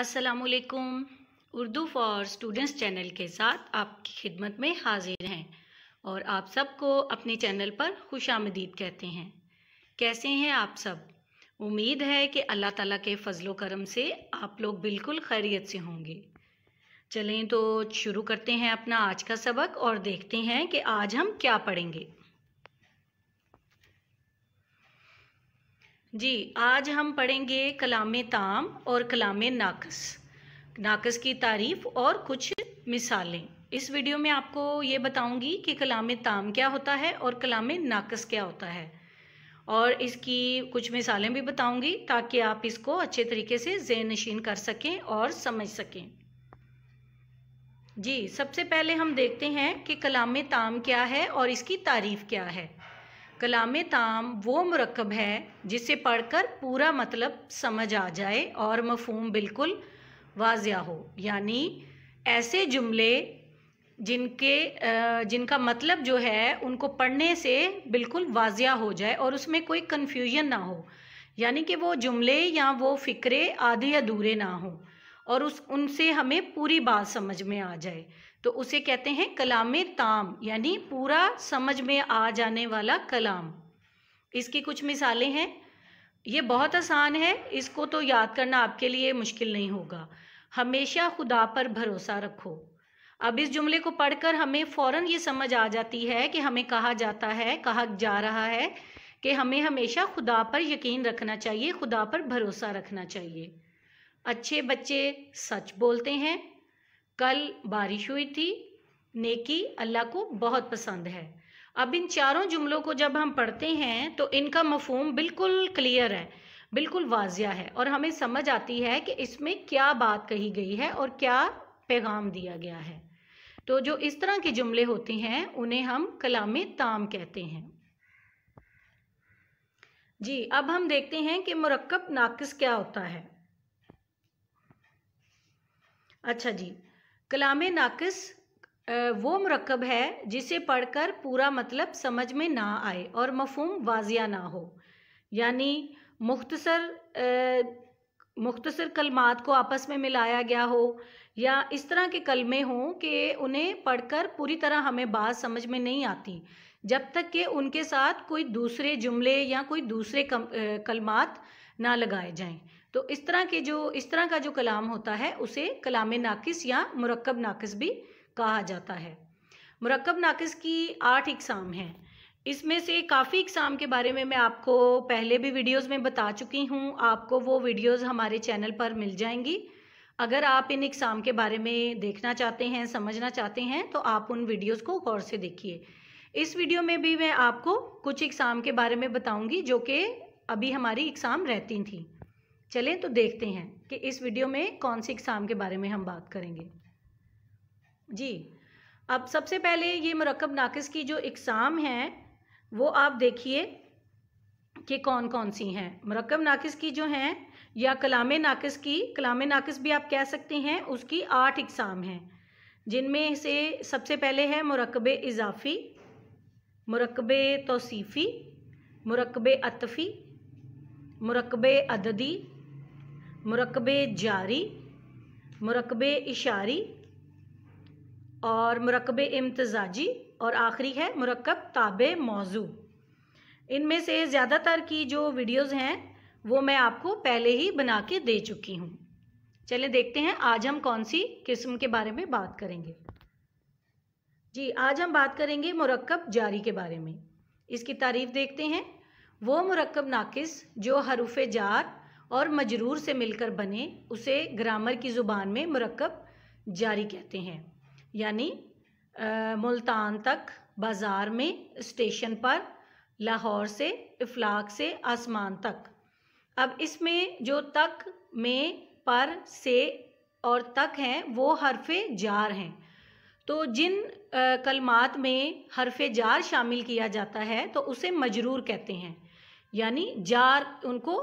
असलकुम Urdu for students channel के साथ आपकी खिदमत में हाजिर हैं और आप सबको अपने चैनल पर खुश आमदीद कहते हैं कैसे हैं आप सब उम्मीद है कि अल्लाह ताला के फजलो करम से आप लोग बिल्कुल खैरियत से होंगे चलें तो शुरू करते हैं अपना आज का सबक और देखते हैं कि आज हम क्या पढ़ेंगे जी आज हम पढ़ेंगे कलाम ताम और कलाम नाकस नाकस की तारीफ और कुछ मिसालें इस वीडियो में आपको ये बताऊंगी कि कलाम ताम क्या होता है और कलाम नाकस क्या होता है और इसकी कुछ मिसालें भी बताऊंगी ताकि आप इसको अच्छे तरीके से जे नशीन कर सकें और समझ सकें जी सबसे पहले हम देखते हैं कि कलाम ताम क्या है और इसकी तारीफ क्या है कलाम ताम वो मरकब है जिसे पढ़कर पूरा मतलब समझ आ जाए और मफहम बिल्कुल वाजिया हो यानी ऐसे जुमले जिनके जिनका मतलब जो है उनको पढ़ने से बिल्कुल वाजिया हो जाए और उसमें कोई कन्फ्यूजन ना हो यानी कि वो जुमले या वो फ़िक्रे आधे अधूरे ना हों और उस उनसे हमें पूरी बात समझ में आ जाए तो उसे कहते हैं कलाम ताम यानी पूरा समझ में आ जाने वाला कलाम इसकी कुछ मिसालें हैं ये बहुत आसान है इसको तो याद करना आपके लिए मुश्किल नहीं होगा हमेशा खुदा पर भरोसा रखो अब इस जुमले को पढ़कर हमें फौरन ये समझ आ जाती है कि हमें कहा जाता है कहा जा रहा है कि हमें हमेशा खुदा पर यकीन रखना चाहिए खुदा पर भरोसा रखना चाहिए अच्छे बच्चे सच बोलते हैं कल बारिश हुई थी नेकी अल्लाह को बहुत पसंद है अब इन चारों जुमलों को जब हम पढ़ते हैं तो इनका मफहम बिल्कुल क्लियर है बिल्कुल वाजिया है और हमें समझ आती है कि इसमें क्या बात कही गई है और क्या पैगाम दिया गया है तो जो इस तरह के जुमले होते हैं उन्हें हम कलाम ताम कहते हैं जी अब हम देखते हैं कि मरकब नाकस क्या होता है अच्छा जी कलाम नाकस वो मरकब है जिसे पढ़कर पूरा मतलब समझ में ना आए और मफहम वाजिया ना हो यानी मुख्तसर मुख्तसर कलमात को आपस में मिलाया गया हो या इस तरह के कलमे हों कि उन्हें पढ़कर पूरी तरह हमें बात समझ में नहीं आती जब तक कि उनके साथ कोई दूसरे जुमले या कोई दूसरे कलमात ना लगाए जाएं तो इस तरह के जो इस तरह का जो कलाम होता है उसे कलाम नाकिस या मुरकब नाकिस भी कहा जाता है मरकब नाकिस की आठ इकसाम हैं इसमें से काफ़ी इकसाम के बारे में मैं आपको पहले भी वीडियोस में बता चुकी हूँ आपको वो वीडियोस हमारे चैनल पर मिल जाएंगी अगर आप इन इकसाम के बारे में देखना चाहते हैं समझना चाहते हैं तो आप उन वीडियोस को गौर से देखिए इस वीडियो में भी मैं आपको कुछ इकसाम के बारे में बताऊँगी जो कि अभी हमारी इकसाम रहती थी चलें तो देखते हैं कि इस वीडियो में कौन सी इकसाम के बारे में हम बात करेंगे जी अब सबसे पहले ये मरकब नाकस की जो इकसाम हैं वो आप देखिए कि कौन कौन सी हैं मरकब नाकस की जो हैं या कलाम नाकस की कलाम नाकस भी आप कह सकते हैं उसकी आठ इकसाम हैं जिनमें से सबसे पहले है मरकब इजाफ़ी मरकब तोसीफ़ी मरकब अतफ़ी मरकब अददी मरकब जारी मरकब इशारी और मरकब इम्तजाजी और आखिरी है मरकब ताब मौजू इनमें से ज़्यादातर की जो वीडियोस हैं वो मैं आपको पहले ही बना के दे चुकी हूँ चलिए देखते हैं आज हम कौन सी किस्म के बारे में बात करेंगे जी आज हम बात करेंगे मरकब जारी के बारे में इसकी तारीफ देखते हैं वो मरकब नाकिस जो हरूफ जार और मजरूर से मिलकर बने उसे ग्रामर की ज़ुबान में मरकब जारी कहते हैं यानी मुल्तान तक बाज़ार में स्टेशन पर लाहौर से इफलाक से आसमान तक अब इसमें जो तक में पर से और तक हैं वो हरफ जार हैं तो जिन कलमात में हरफ जार शामिल किया जाता है तो उसे मजरूर कहते हैं यानी जार उनको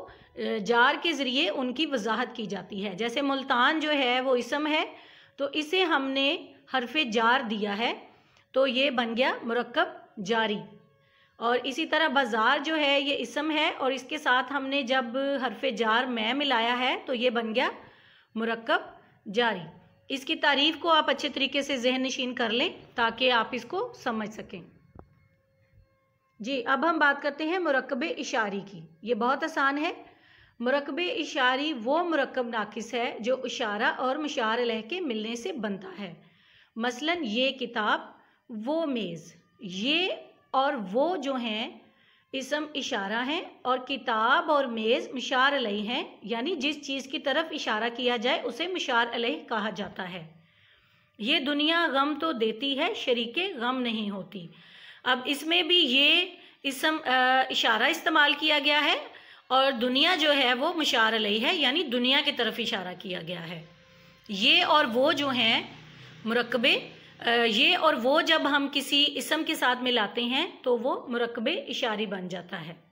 जार के ज़रिए उनकी वजाहत की जाती है जैसे मुल्तान जो है वो इसम है तो इसे हमने हरफ जार दिया है तो ये बन गया मरकब जारी और इसी तरह बाज़ार जो है ये इसम है और इसके साथ हमने जब हरफ जार मैं मिलाया है तो ये बन गया मरकब जारी इसकी तारीफ़ को आप अच्छे तरीके से जहन नशीन कर लें ताकि आप इसको समझ सकें जी अब हम बात करते हैं मरकब इशारी की ये बहुत आसान है मरकब इशारी वो मरकब नाकिस है जो इशारा और मशार लह के मिलने से बनता है मसलन ये किताब वो मेज़ ये और वो जो हैं इसम इशारा हैं और किताब और मेज़ मशार अलह हैं यानी जिस चीज़ की तरफ इशारा किया जाए उसे मशार अलह कहा जाता है ये दुनिया गम तो देती है शरीक गम नहीं होती अब इसमें भी ये इसम इशारा इस्तेमाल किया गया है और दुनिया जो है वो मुशार अलई है यानी दुनिया की तरफ इशारा किया गया है ये और वो जो हैं मरकबे ये और वो जब हम किसी इसम के साथ मिलाते हैं तो वो मरकबे इशारी बन जाता है